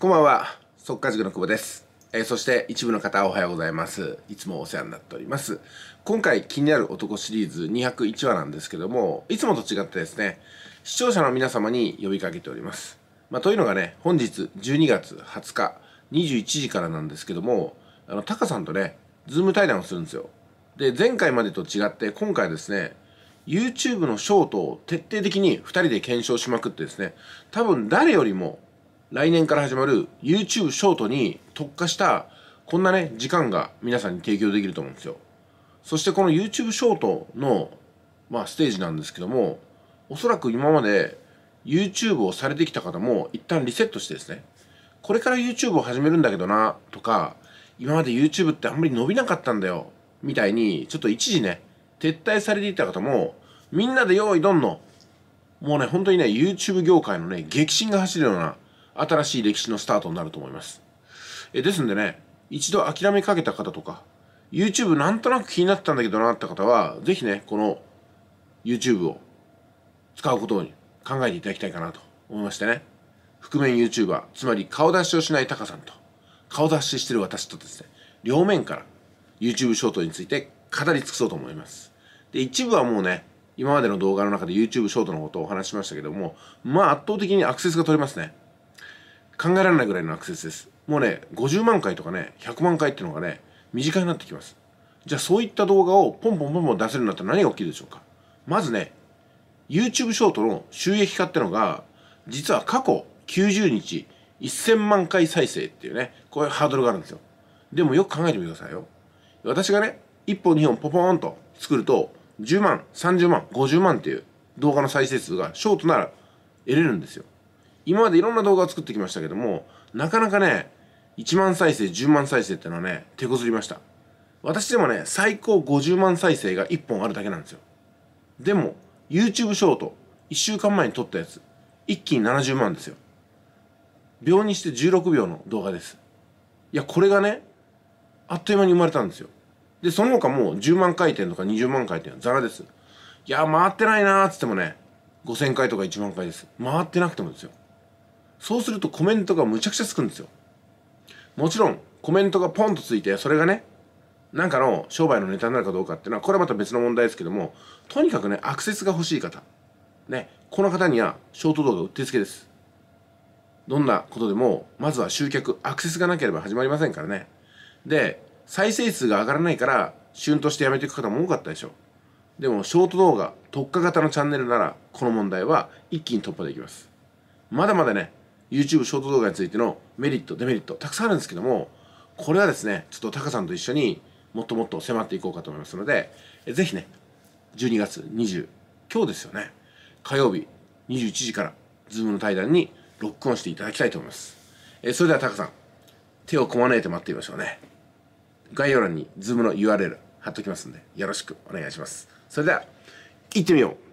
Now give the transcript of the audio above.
こんばんは速稼塾の久保です、えー、そして一部の方おはようございますいつもお世話になっております今回気になる男シリーズ201話なんですけどもいつもと違ってですね視聴者の皆様に呼びかけておりますまあ、というのがね本日12月20日21時からなんですけどもあのタカさんとねズーム対談をするんですよで前回までと違って今回ですね YouTube のショートを徹底的に2人で検証しまくってですね多分誰よりも来年から始まる YouTube ショートに特化したこんなね、時間が皆さんに提供できると思うんですよ。そしてこの YouTube ショートの、まあ、ステージなんですけども、おそらく今まで YouTube をされてきた方も一旦リセットしてですね、これから YouTube を始めるんだけどな、とか、今まで YouTube ってあんまり伸びなかったんだよ、みたいに、ちょっと一時ね、撤退されていた方も、みんなで用意どんの、もうね、本当にね、YouTube 業界のね、激震が走るような新しい歴史のスタートになると思います。えですんでね、一度諦めかけた方とか、YouTube なんとなく気になってたんだけどなって方は、ぜひね、この YouTube を使うことに考えていただきたいかなと思いましてね。覆面 YouTuber、つまり顔出しをしないタカさんと、顔出ししてる私とですね、両面から YouTube ショートについて語り尽くそうと思います。で、一部はもうね、今までの動画の中で YouTube ショートのことをお話ししましたけども、まあ圧倒的にアクセスが取れますね。考えられないぐらいのアクセスですもうね50万回とかね100万回っていうのがね短になってきますじゃあそういった動画をポンポンポンポン出せるようになったら何が起きるでしょうかまずね YouTube ショートの収益化ってのが実は過去90日1000万回再生っていうねこういうハードルがあるんですよでもよく考えてみてくださいよ私がね1本2本ポポーンと作ると10万30万50万っていう動画の再生数がショートなら得れるんですよ今までいろんな動画を作ってきましたけども、なかなかね、1万再生、10万再生ってのはね、手こずりました。私でもね、最高50万再生が1本あるだけなんですよ。でも、YouTube ショート、1週間前に撮ったやつ、一気に70万ですよ。秒にして16秒の動画です。いや、これがね、あっという間に生まれたんですよ。で、その他もう10万回転とか20万回転、ザラです。いや、回ってないなーっつってもね、5000回とか1万回です。回ってなくてもですよ。そうするとコメントがむちゃくちゃつくんですよもちろんコメントがポンとついてそれがねなんかの商売のネタになるかどうかっていうのはこれはまた別の問題ですけどもとにかくねアクセスが欲しい方ねこの方にはショート動画うってつけですどんなことでもまずは集客アクセスがなければ始まりませんからねで再生数が上がらないから旬としてやめていく方も多かったでしょう。でもショート動画特化型のチャンネルならこの問題は一気に突破できますまだまだね YouTube ショート動画についてのメリットデメリットたくさんあるんですけどもこれはですねちょっとタカさんと一緒にもっともっと迫っていこうかと思いますのでぜひね12月20今日ですよね火曜日21時からズームの対談にロックオンしていただきたいと思います、えそれではタカさん手をこまねいて待ってみましょうね概要欄にズームの URL 貼っときますんでよろしくお願いしますそれでは行ってみよう